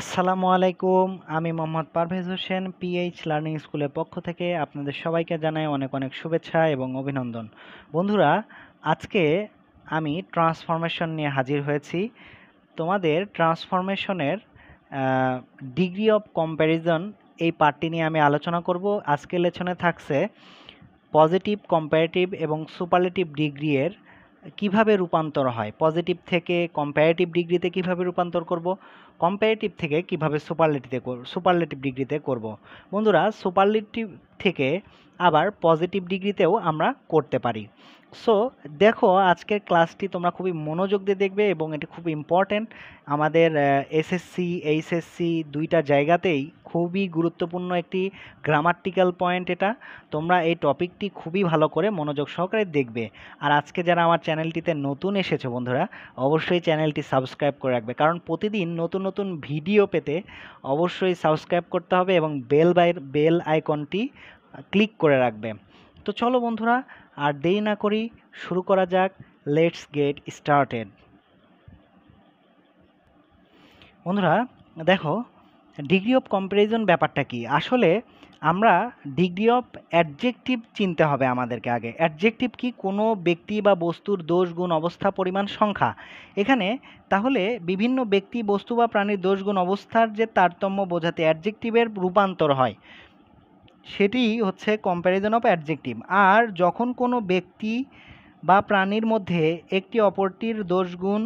আসসালামু আলাইকুম আমি মোহাম্মদ পারভেজ হোসেন পিএইচ লার্নিং স্কুলের পক্ষ থেকে আপনাদের সবাইকে জানাই অনেক অনেক শুভেচ্ছা এবং অভিনন্দন বন্ধুরা আজকে আমি ট্রান্সফরমেশন নিয়ে হাজির হয়েছি তোমাদের ট্রান্সফরমেশনের ডিগ্রি অফ কম্প্যারিজন এই পার্টটি নিয়ে আমি আলোচনা করব আজকে লেছনে থাকছে পজিটিভ কম্পারেটিভ এবং সুপারলেটিভ ডিগ্রিয়ের কিভাবে রূপান্তর হয় পজিটিভ থেকে কম্পারেটিভ ডিগ্রিতে কিভাবে রূপান্তর করব কম্পারেটিভ থেকে কিভাবে সুপারলেটিভে সুপারলেটিভ ডিগ্রিতে করব বন্ধুরা সুপারলেটিভ থেকে আবার পজিটিভ ডিগ্রিতেও আমরা করতে পারি সো দেখো আজকের ক্লাসটি তোমরা খুবই মনোযোগ দিয়ে দেখবে এবং এটি খুব ইম্পর্ট্যান্ট আমাদের এসএসসি এইচএসসি দুইটা জায়গাতেই খুবই গুরুত্বপূর্ণ একটি গ্রামাটিক্যাল পয়েন্ট এটা তোমরা এই টপিকটি খুবই ভালো করে মনোযোগ সহকারে দেখবে আর আজকে যারা আমার চ্যানেলটিতে নতুন এসেছে বন্ধুরা অবশ্যই চ্যানেলটি সাবস্ক্রাইব করে রাখবে কারণ প্রতিদিন নতুন নতুন ভিডিও পেতে অবশ্যই সাবস্ক্রাইব করতে হবে এবং বেল বাই বেল আইকনটি ক্লিক করে রাখবে তো চলো বন্ধুরা আর দেরি না করি শুরু করা যাক লেটস গেট স্টার্টেড বন্ধুরা দেখো ডিগ্রি অফ কম্প্যারিজন ব্যাপারটা কি আসলে আমরা ডিগ্রি অফ অ্যাডজেক্টিভ চিনতে হবে আমাদেরকে আগে অ্যাডজেক্টিভ কি কোনো ব্যক্তি বা বস্তুর দোষ গুণ অবস্থা পরিমাণ সংখ্যা এখানে তাহলে বিভিন্ন ব্যক্তি বস্তু বা প্রাণীর দোষ গুণ অবস্থার যে তারতম্য বোঝাতে অ্যাডজেক্টিভের রূপান্তর হয় সেটি হচ্ছে কম্প্যারিজন অফ অ্যাডজেক্টিভ আর যখন কোনো ব্যক্তি বা প্রাণীর মধ্যে একটি অপরটির দোষগুণ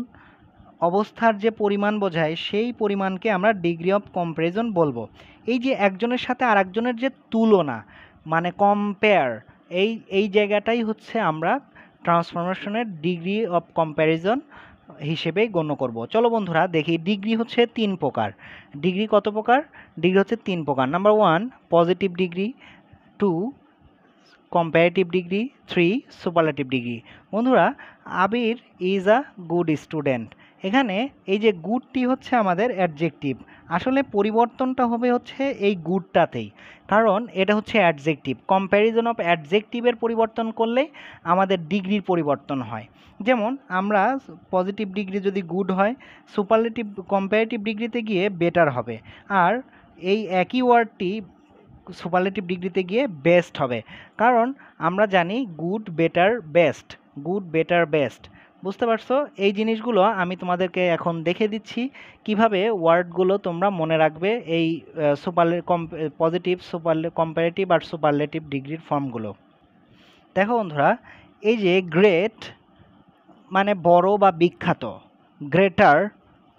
অবস্থার যে পরিমাণ বোঝায় সেই পরিমাণকে আমরা ডিগ্রি অফ কম্প্যারিজন বলবো এই যে একজনের সাথে আরেকজনের যে তুলনা মানে কম্পেয়ার এই এই জায়গাটাই হচ্ছে আমরা ট্রান্সফরমেশনের ডিগ্রি অফ কম্প্যারিজন হিসেবে গণ্য করব চলো বন্ধুরা দেখি ডিগ্রি হচ্ছে তিন প্রকার ডিগ্রি কত প্রকার ডিগ্রি হচ্ছে তিন প্রকার number one positive degree two comparative degree three superlative degree বন্ধুরা Abir is a good student এখানে এই যে গুডটি হচ্ছে আমাদের অ্যাডজেক্টিভ আসলে পরিবর্তনটা হবে হচ্ছে এই গুডটাতেই কারণ এটা হচ্ছে অ্যাডজেক্টিভ কম্প্যারিজন অফ অ্যাডজেক্টিভের পরিবর্তন করলে আমাদের ডিগ্রির পরিবর্তন হয় যেমন আমরা পজিটিভ ডিগ্রি যদি গুড হয় সুপারলেটিভ কম্প্যারেটিভ ডিগ্রিতে গিয়ে বেটার হবে আর এই একই ওয়ার্ডটি সুপারলেটিভ ডিগ্রিতে গিয়ে বেস্ট হবে কারণ আমরা জানি good better best good better best বুঝতে পারছো এই জিনিসগুলো আমি তোমাদেরকে এখন দেখে দিচ্ছি কিভাবে ওয়ার্ডগুলো তোমরা মনে রাখবে এই সুপারলে কম পজিটিভ সুপারলে কম্পারেটিভ আর সুপারলেটিভ ডিগ্রির ফর্মগুলো দেখো বন্ধুরা এই যে গ্রেট মানে বড় বা বিখ্যাত greater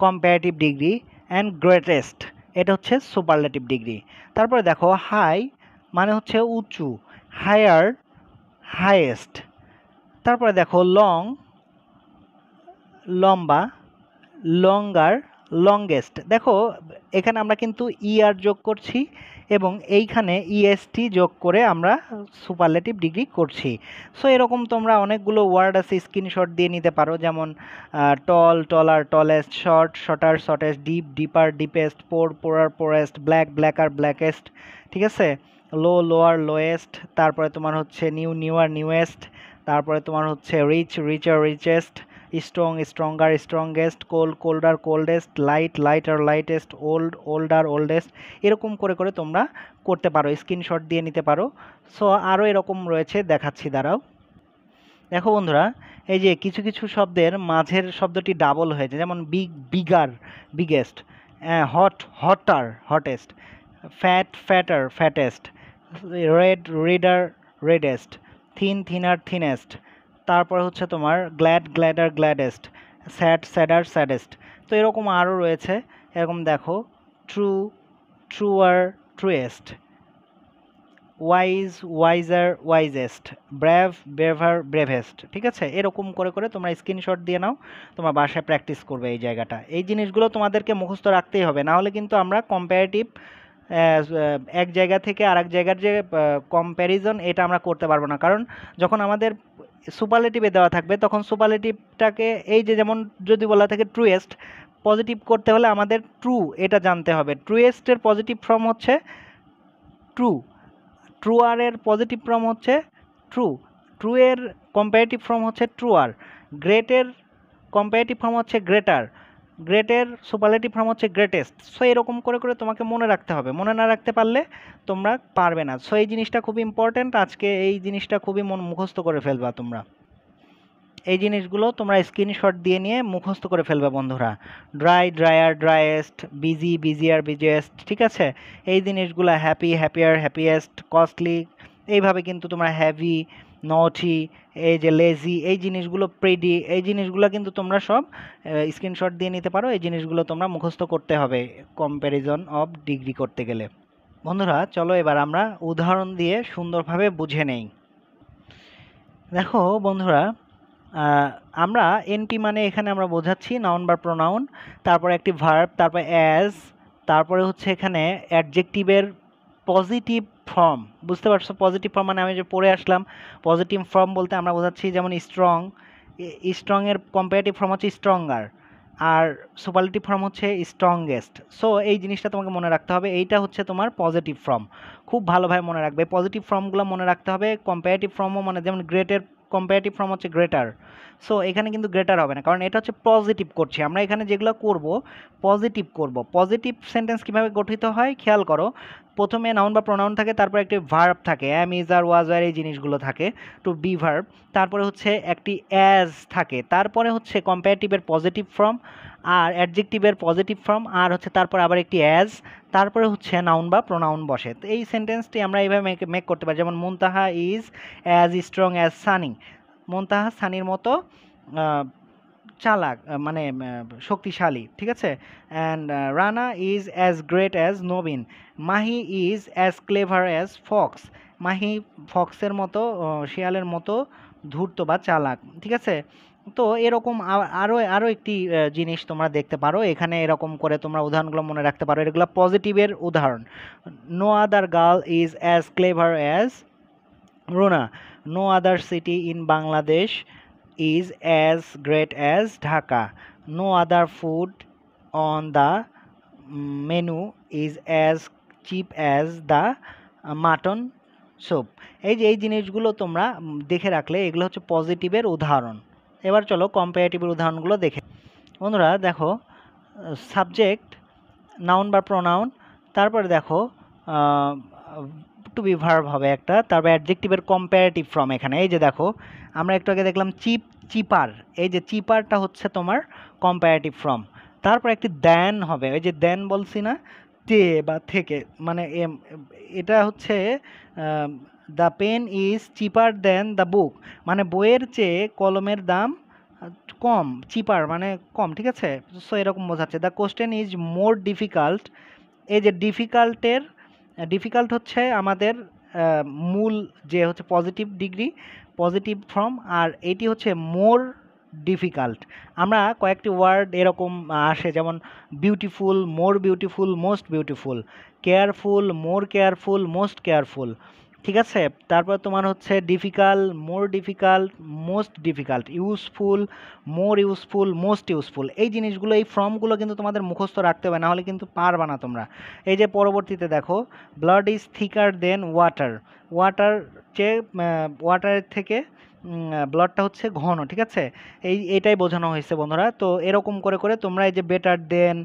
comparative degree and greatest এটা হচ্ছে সুপারলেটিভ ডিগ্রি তারপরে দেখো হাই মানে হচ্ছে উঁচু হায়ার হায়েস্ট তারপরে দেখো লং লম্বা লঙ্গার লংগেস্ট দেখো এখানে আমরা কিন্তু ইআর e যোগ করছি এবং এইখানে ইএসটি e যোগ করে আমরা সুপারলেটিভ ডিগ্রি করছি সো এরকম তোমরা অনেকগুলো ওয়ার্ড আছে স্ক্রিনশট দিয়ে নিতে পারো যেমন tall taller tallest short shorter shortest deep deeper deepest poor poorer poorest black blacker blackest ঠিক আছে লো লোয়ার লোয়েস্ট তারপরে তোমার হচ্ছে নিউ নিউয়ার নিউয়েস্ট তারপরে তোমার হচ্ছে rich richer richest strong stronger strongest cold colder coldest light light আর lightest old older oldest এরকম করে করে তোমরা করতে পারো স্ক্রিনশট দিয়ে নিতে পারো সো আরও এরকম রয়েছে দেখাচ্ছি দাঁড়াও দেখো বন্ধুরা এই যে কিছু কিছু শব্দের মাঝের শব্দটি ডাবল হয়েছে যেমন big bigger biggest hot hotter hottest fat fatter fattest red redder reddest thin thinner thinnest তারপরে হচ্ছে তোমার glad gladder gladdest sad sadder saddest তো এরকম আরও রয়েছে এরকম দেখো true truer truest wise wiser wisest brave braver bravest ঠিক আছে এরকম করে করে তোমরা স্ক্রিনশট দিয়ে নাও তোমরা বাসায় প্র্যাকটিস করবে এই জায়গাটা এই জিনিসগুলো তোমাদেরকে মুখস্থ রাখতেই হবে নাহলে কিন্তু আমরা কম্পারেটিভ এক জায়গা থেকে আরেক জায়গার যে কম্প্যারিজন এটা আমরা করতে পারবো না কারণ যখন আমাদের সুপারলেটিভে দেওয়া থাকবে তখন সুপারলেটিভটাকে এই যে যেমন যদি বলা থাকে ট্রুয়েস্ট পজিটিভ করতে হলে আমাদের ট্রু এটা জানতে হবে ট্রুয়েস্টের পজিটিভ ফর্ম হচ্ছে ট্রু ট্রুয়ার এর পজিটিভ ফর্ম হচ্ছে ট্রু ট্রু এর কম্পারেটিভ ফর্ম হচ্ছে ট্রুয়ার গ্রেটের কম্পারেটিভ ফর্ম হচ্ছে গ্রেটার গ্রেটের সুপারলেটিভ ফর্ম হচ্ছে গ্রেটেস্ট সো এরকম করে করে তোমাকে মনে রাখতে হবে মনে না রাখতে পারলে তোমরা পারবে না সো এই জিনিসটা খুব ইম্পর্ট্যান্ট আজকে এই জিনিসটা খুবই মন মুখস্থ করে ফেলবা তোমরা এই জিনিসগুলো তোমরা স্ক্রিনশট দিয়ে নিয়ে মুখস্থ করে ফেলবে বন্ধুরা dry drier driest busy busier busiest ঠিক আছে এই জিনিসগুলো হ্যাপি হ্যাপিয়ার হ্যাপিয়েস্ট কস্টলি এইভাবে কিন্তু তোমরা হ্যাভি নটি এই যে লেজি এই জিনিসগুলো প্রেডি এই জিনিসগুলো কিন্তু তোমরা সব স্ক্রিনশট দিয়ে নিতে পারো এই জিনিসগুলো তোমরা মুখস্থ করতে হবে কম্প্যারিজন অফ ডিগ্রি করতে গেলে বন্ধুরা চলো এবার আমরা উদাহরণ দিয়ে সুন্দরভাবে বুঝে নেই দেখো বন্ধুরা আমরা এনপি মানে এখানে আমরা বোঝাচ্ছি নাউন বা প্রোনাউন তারপরে একটি ভার্ব তারপরে অ্যাজ তারপরে হচ্ছে এখানে অ্যাডজেক্টিভের পজিটিভ ফর্ম বুঝতে পারছো পজিটিভ ফর্ম মানে আমি যে পড়ে আসলাম পজিটিভ ফর্ম বলতে আমরা বোঝাচ্ছি যেমন স্ট্রং স্ট্রংয়ের কম্পারেটিভ ফর্ম হচ্ছে স্ট্রঙ্গার আর সুপারলেটিভ ফর্ম হচ্ছে স্ট্রংগেস্ট সো এই জিনিসটা তোমাকে মনে রাখতে হবে এইটা হচ্ছে তোমার পজিটিভ ফর্ম খুব ভালোভাবে মনে রাখবে পজিটিভ ফর্মগুলো মনে রাখতে হবে কম্পারেটিভ ফর্মও মানে যেমন গ্রেটের কম্পারেটিভ ফর্ম হচ্ছে গ্রেটার সো এখানে কিন্তু গ্রেটার হবে না কারণ এটা হচ্ছে পজিটিভ করছি আমরা এখানে যেগুলো করব পজিটিভ করব পজিটিভ সেন্টেন্স কীভাবে গঠিত হয় খেয়াল করো প্রথমে নাউন বা প্রোনাউন থাকে তারপর একটি ভার্ব থাকে অ্যাম ইজ আর ওয়াজ আর এই জিনিসগুলো থাকে টু বি ভার্ব তারপরে হচ্ছে একটি অ্যাজ থাকে তারপরে হচ্ছে কম্পারেটিভের পজিটিভ ফর্ম আর অ্যাডজেক্টিভের পজিটিভ ফর্ম আর হচ্ছে তারপর আবার একটি অ্যাজ তারপরে হচ্ছে নাউন বা প্রোনাউন বসে তো এই সেন্টেন্সটি আমরা এইভাবে মেক করতে পারি যেমন Muntaha is as strong as Sunny Muntaha সানির মতো চালাক মানে শক্তিশালী ঠিক আছে and Rana is as great as Nabin Mahi is as clever as fox Mahi ফক্সের মতো শিয়ালের মতো ধূর্ত বা চালাক ঠিক আছে তো এরকম আরও আরও একটি জিনিস তোমরা দেখতে পারো এখানে এরকম করে তোমরা উদাহরণগুলো মনে রাখতে পারো এগুলো পজিটিভের উদাহরণ no other girl is as clever as Rona no other city in Bangladesh is as great as Dhaka. No other food on the menu is as cheap as the mutton soup. এই যে এই জিনিসগুলো তোমরা দেখে রাখলে এগুলো হচ্ছে পজিটিভের উদাহরণ এবার চলো কম্পারেটিভের উদাহরণগুলো দেখে বন্ধুরা দেখো সাবজেক্ট নাউন বা প্রোনাউন তারপরে দেখো টু বি ভার্ব হবে একটা তারপর অ্যাডজেক্টিভের কম্পারেটিভ ফ্রম এখানে এই যে দেখো আমরা একটু আগে দেখলাম চিপ চিপার এই যে চিপারটা হচ্ছে তোমার কম্পারেটিভ ফ্রম তারপর একটি দেন হবে ওই যে দেন বলছি না তে বা থেকে মানে এটা হচ্ছে the pen is cheaper than the book মানে বইয়ের চেয়ে কলমের দাম কম চিপার মানে কম ঠিক আছে সো এরকম বোঝাচ্ছে the question is more difficult এই যে ডিফিকাল্টের ডিফিকাল্ট হচ্ছে আমাদের মূল যে হচ্ছে পজিটিভ ডিগ্রি পজিটিভ ফর্ম আর এটি হচ্ছে মোর ডিফিকাল্ট আমরা কয়েকটি ওয়ার্ড এরকম আসে যেমন beautiful more beautiful most beautiful careful more careful most careful ঠিক আছে তারপর তোমার হচ্ছে difficult more difficult most difficult useful more useful most useful এই জিনিসগুলো এই ফর্মগুলো কিন্তু তোমাদের মুখস্থ রাখতে হবে নাহলে কিন্তু পারবা না তোমরা এই যে পরবর্তীতে দেখো blood is thicker than water water চেয়ে ওয়াটারের থেকে ব্লডটা হচ্ছে ঘন ঠিক আছে এই এটাই বোঝানো হয়েছে বন্ধুরা তো এরকম করে করে তোমরা এই যে বেটার দেন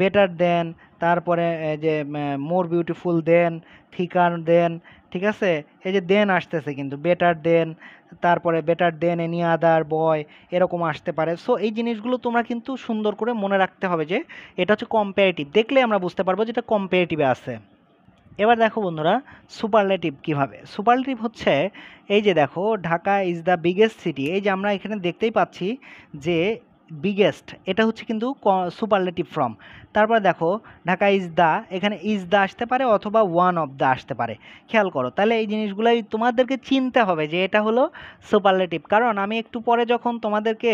বেটার দেন তারপরে যে মোর বিউটিফুল দেন থিকার দেন ঠিক আছে এই যে দেন আসতেছে কিন্তু বেটার দেন তারপরে বেটার দেন এনি আদার বয় এরকম আসতে পারে সো এই জিনিসগুলো তোমরা কিন্তু সুন্দর করে মনে রাখতে হবে যে এটা হচ্ছে কম্পারেটিভ দেখলে আমরা বুঝতে পারবো যেটা কম্পারেটিভে আছে এবার দেখো বন্ধুরা সুপারলেটিভ কিভাবে সুপারলেটিভ হচ্ছে এই যে দেখো Dhaka is the biggest city এই যে আমরা এখানে দেখতেই পাচ্ছি যে বিগেস্ট এটা হচ্ছে কিন্তু সুপারলেটিভ ফর্ম তারপর দেখো ঢাকা ইজ দ্য এখানে ইজ দ্য আসতে পারে অথবা ওয়ান অফ দ্য আসতে পারে খেয়াল করো তাহলে এই জিনিসগুলোই তোমাদেরকে চিনতে হবে যে এটা হলো সুপারলেটিভ কারণ আমি একটু পরে যখন তোমাদেরকে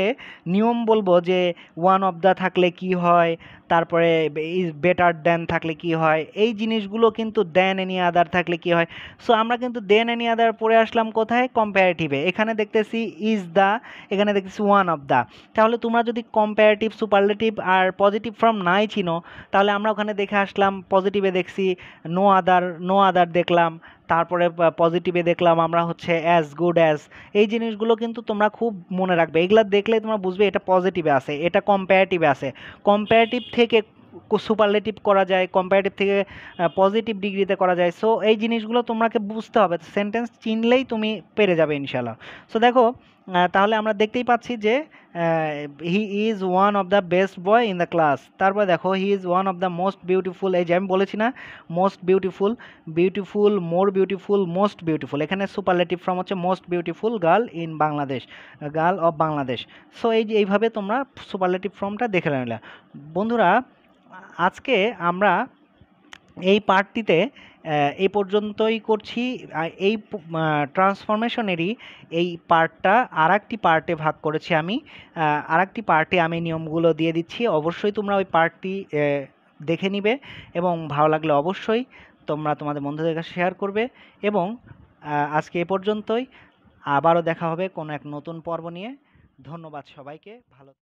নিয়ম বলবো যে ওয়ান অফ দ্য থাকলে কি হয় তারপরে ইজ বেটার দেন থাকলে কি হয় এই জিনিসগুলো কিন্তু দেন এনি আদার থাকলে কি হয় সো আমরা কিন্তু দেন এনি আদার পড়ে আসলাম কোথায় কম্প্যারেটিভে এখানে দেখতেছি ইজ দ্য এখানে দেখতেছি ওয়ান অফ দ্য তাহলে তোমরা যদি কম্প্যারেটিভ সুপারলেটিভ আর পজিটিভ ফর্ম নাই চিনো তাহলে আমরা ওখানে দেখে আসলাম পজিটিভে দেখছি নো আদার নো আদার দেখলাম তারপরে পজিটিভে দেখলাম আমরা হচ্ছে অ্যাজ গুড অ্যাজ এই জিনিসগুলো কিন্তু তোমরা খুব মনে রাখবে এগুলো দেখলে তোমরা বুঝবে এটা পজিটিভে আছে এটা কম্পারেটিভে আছে কম্পারেটিভ থেকে সুপারলেটিভ করা যায় কম্পারেটিভ থেকে পজিটিভ ডিগ্রিতে করা যায় সো এই জিনিসগুলো তোমাকে বুঝতে হবে সেন্টেন্স চিনলেই তুমি পেরে যাবে ইনশাল্লাহ সো দেখো তাহলে আমরা দেখতেই পাচ্ছি যে he is one of the best boy in the class তারপর দেখো he is one of the most beautiful এই যে আমি বলেছি না most beautiful beautiful more beautiful most beautiful এখানে সুপারলেটিভ ফর্ম হচ্ছে most beautiful girl in Bangladesh girl of Bangladesh so এই যে এইভাবে তোমরা সুপারলেটিভ ফর্মটা দেখে নিলে বন্ধুরা আজকে আমরা এই পার্টটিতে এই পর্যন্তই করছি এই ট্রান্সফরমেশনেরই এই পার্টটা আর একটি পার্টে ভাগ করেছি আমি আর একটি পার্টে আমি নিয়মগুলো দিয়ে দিচ্ছি অবশ্যই তোমরা ওই পার্টটি দেখে নিবে এবং ভালো লাগলে অবশ্যই তোমরা তোমাদের বন্ধুদের কাছে শেয়ার করবে এবং আজকে এ পর্যন্তই আবারও দেখা হবে কোনো এক নতুন পর্ব নিয়ে ধন্যবাদ সবাইকে ভালো